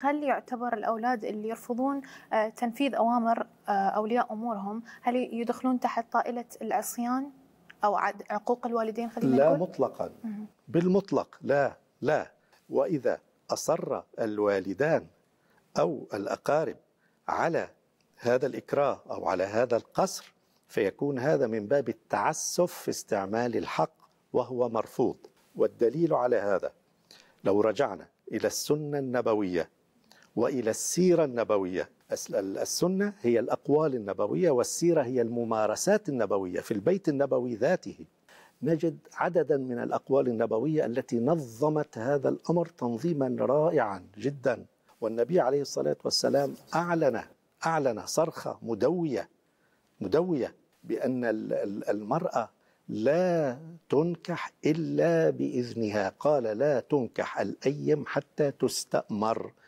هل يعتبر الأولاد اللي يرفضون آه، تنفيذ أوامر آه، أولياء أمورهم هل يدخلون تحت طائلة العصيان أو عقوق الوالدين خلينا لا نقول؟ مطلقا بالمطلق لا لا وإذا أصر الوالدان أو الأقارب على هذا الإكراه أو على هذا القصر فيكون هذا من باب التعسف في استعمال الحق وهو مرفوض والدليل على هذا لو رجعنا إلى السنة النبوية والى السيره النبويه السنه هي الاقوال النبويه والسيره هي الممارسات النبويه في البيت النبوي ذاته نجد عددا من الاقوال النبويه التي نظمت هذا الامر تنظيما رائعا جدا والنبي عليه الصلاه والسلام اعلن اعلن صرخه مدويه مدويه بان المراه لا تنكح الا باذنها قال لا تنكح الايم حتى تستامر